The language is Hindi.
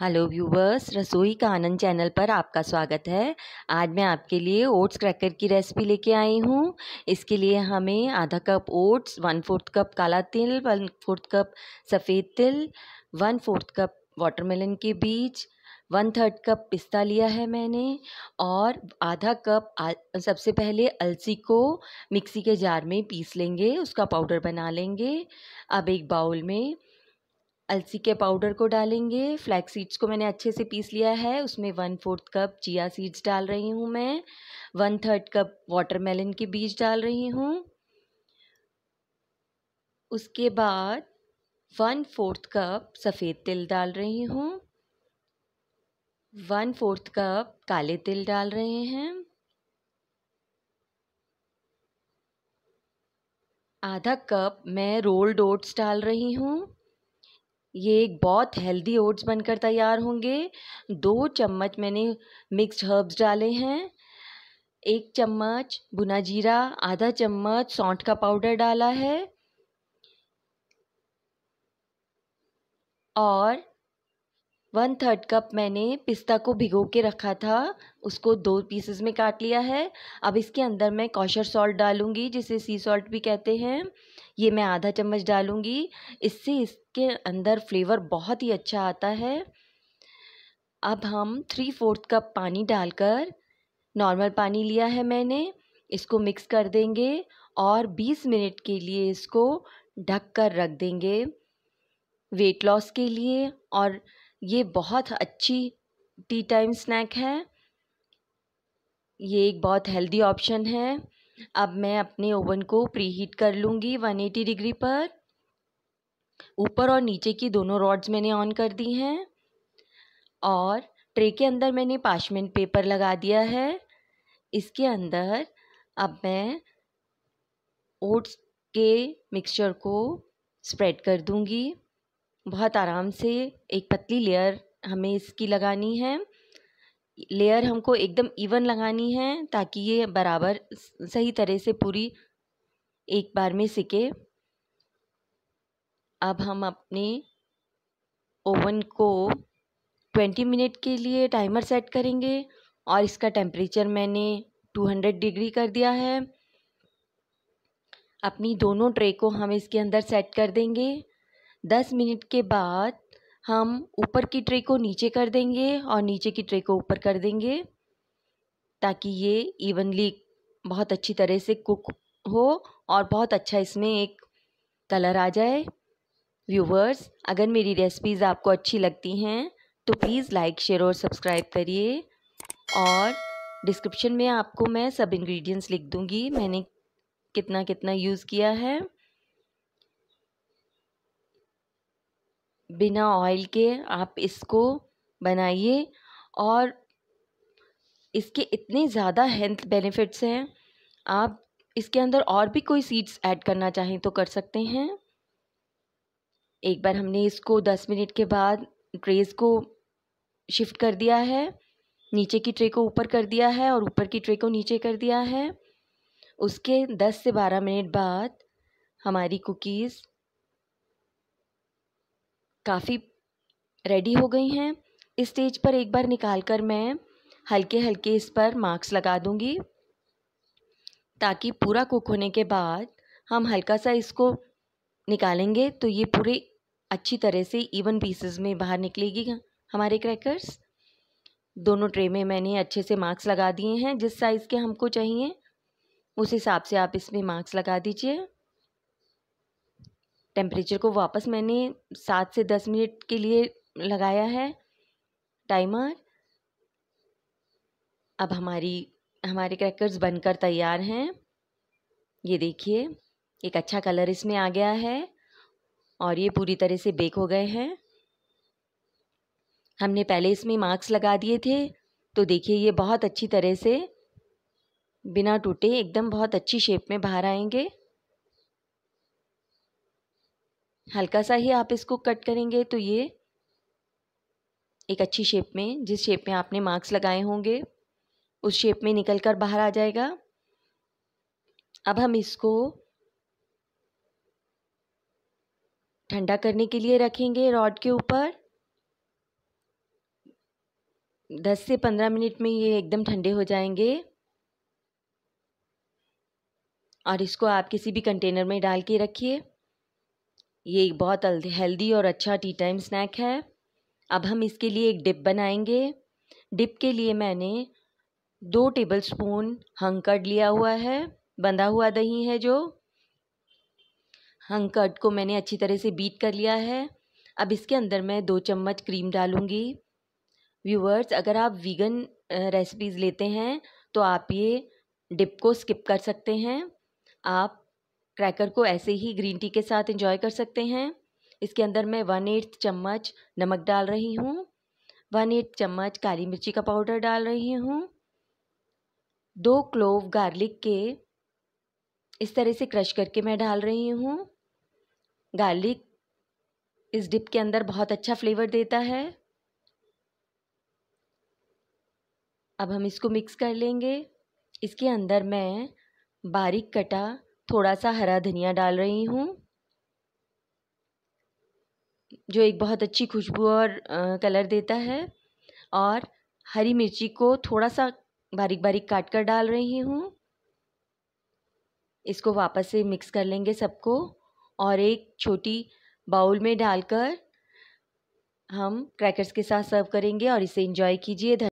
हेलो व्यूवर्स रसोई का आनंद चैनल पर आपका स्वागत है आज मैं आपके लिए ओट्स क्रैकर की रेसिपी लेके आई हूँ इसके लिए हमें आधा cup oats one fourth cup काला तिल वन फोर्थ कप सफ़ेद तिल वन फोर्थ कप वाटरमेलन के बीज वन थर्ड कप पिस्ता लिया है मैंने और आधा कप सबसे पहले अलसी को मिक्सी के जार में पीस लेंगे उसका पाउडर बना लेंगे अब एक बाउल में अलसी के पाउडर को डालेंगे फ्लैक्स सीड्स को मैंने अच्छे से पीस लिया है उसमें one fourth cup chia seeds डाल रही हूँ मैं वन थर्ड कप वाटरमेलन के बीज डाल रही हूँ उसके बाद वन फोर्थ कप सफ़ेद तिल डाल रही हूँ वन फोर्थ कप काले तिल डाल रहे हैं आधा कप मैं रोल्ड ओट्स डाल रही हूँ ये एक बहुत हेल्दी ओट्स बनकर तैयार होंगे दो चम्मच मैंने मिक्स्ड हर्ब्स डाले हैं एक चम्मच भुना जीरा आधा चम्मच सौंठ का पाउडर डाला है और वन थर्ड कप मैंने पिस्ता को भिगो के रखा था उसको दो पीसेस में काट लिया है अब इसके अंदर मैं कॉशर सॉल्ट डालूँगी जिसे सी सॉल्ट भी कहते हैं ये मैं आधा चम्मच डालूँगी इससे इसके अंदर फ्लेवर बहुत ही अच्छा आता है अब हम थ्री फोर्थ कप पानी डालकर नॉर्मल पानी लिया है मैंने इसको मिक्स कर देंगे और बीस मिनट के लिए इसको ढक कर रख देंगे वेट लॉस के लिए और ये बहुत अच्छी टी टाइम स्नैक है ये एक बहुत हेल्दी ऑप्शन है अब मैं अपने ओवन को प्री हीट कर लूँगी 180 डिग्री पर ऊपर और नीचे की दोनों रॉड्स मैंने ऑन कर दी हैं और ट्रे के अंदर मैंने पाशमेंट पेपर लगा दिया है इसके अंदर अब मैं ओट्स के मिक्सचर को स्प्रेड कर दूँगी बहुत आराम से एक पतली लेयर हमें इसकी लगानी है लेयर हमको एकदम इवन लगानी है ताकि ये बराबर सही तरह से पूरी एक बार में सिके अब हम अपने ओवन को ट्वेंटी मिनट के लिए टाइमर सेट करेंगे और इसका टेम्परेचर मैंने टू हंड्रेड डिग्री कर दिया है अपनी दोनों ट्रे को हम इसके अंदर सेट कर देंगे दस मिनट के बाद हम ऊपर की ट्रे को नीचे कर देंगे और नीचे की ट्रे को ऊपर कर देंगे ताकि ये इवनली बहुत अच्छी तरह से कुक हो और बहुत अच्छा इसमें एक कलर आ जाए व्यूवर्स अगर मेरी रेसिपीज़ आपको अच्छी लगती हैं तो प्लीज़ लाइक शेयर और सब्सक्राइब करिए और डिस्क्रिप्शन में आपको मैं सब इंग्रेडिएंट्स लिख दूँगी मैंने कितना कितना यूज़ किया है बिना ऑयल के आप इसको बनाइए और इसके इतने ज़्यादा हेल्थ बेनिफिट्स हैं आप इसके अंदर और भी कोई सीड्स ऐड करना चाहें तो कर सकते हैं एक बार हमने इसको दस मिनट के बाद ट्रेस को शिफ्ट कर दिया है नीचे की ट्रे को ऊपर कर दिया है और ऊपर की ट्रे को नीचे कर दिया है उसके दस से बारह मिनट बाद हमारी कुकीज़ काफ़ी रेडी हो गई हैं इस स्टेज पर एक बार निकाल कर मैं हल्के हल्के इस पर मार्क्स लगा दूँगी ताकि पूरा कुक होने के बाद हम हल्का सा इसको निकालेंगे तो ये पूरे अच्छी तरह से इवन पीसेस में बाहर निकलेगी हमारे क्रैकर्स दोनों ट्रे में मैंने अच्छे से मार्क्स लगा दिए हैं जिस साइज़ के हमको चाहिए उस हिसाब से आप इसमें मार्क्स लगा दीजिए टेम्परेचर को वापस मैंने सात से दस मिनट के लिए लगाया है टाइमर अब हमारी हमारे क्रैकर्स बनकर तैयार हैं ये देखिए एक अच्छा कलर इसमें आ गया है और ये पूरी तरह से बेक हो गए हैं हमने पहले इसमें मार्क्स लगा दिए थे तो देखिए ये बहुत अच्छी तरह से बिना टूटे एकदम बहुत अच्छी शेप में बाहर आएंगे हल्का सा ही आप इसको कट करेंगे तो ये एक अच्छी शेप में जिस शेप में आपने मार्क्स लगाए होंगे उस शेप में निकल कर बाहर आ जाएगा अब हम इसको ठंडा करने के लिए रखेंगे रॉड के ऊपर दस से पंद्रह मिनट में ये एकदम ठंडे हो जाएंगे और इसको आप किसी भी कंटेनर में डाल के रखिए ये बहुत हेल्दी और अच्छा टी टाइम स्नैक है अब हम इसके लिए एक डिप बनाएंगे डिप के लिए मैंने दो टेबल स्पून हंकर्ड लिया हुआ है बंधा हुआ दही है जो हंकड़ को मैंने अच्छी तरह से बीट कर लिया है अब इसके अंदर मैं दो चम्मच क्रीम डालूँगी व्यूवर्स अगर आप वीगन रेसिपीज़ लेते हैं तो आप ये डिप को स्किप कर सकते हैं आप क्रैकर को ऐसे ही ग्रीन टी के साथ इंजॉय कर सकते हैं इसके अंदर मैं वन एट्थ चम्मच नमक डाल रही हूँ वन एट्थ चम्मच काली मिर्ची का पाउडर डाल रही हूँ दो क्लोव गार्लिक के इस तरह से क्रश करके मैं डाल रही हूँ गार्लिक इस डिप के अंदर बहुत अच्छा फ्लेवर देता है अब हम इसको मिक्स कर लेंगे इसके अंदर मैं बारीक कटा थोड़ा सा हरा धनिया डाल रही हूँ जो एक बहुत अच्छी खुशबू और आ, कलर देता है और हरी मिर्ची को थोड़ा सा बारीक बारीक काट कर डाल रही हूँ इसको वापस से मिक्स कर लेंगे सबको और एक छोटी बाउल में डालकर हम क्रैकर्स के साथ सर्व करेंगे और इसे इंजॉय कीजिए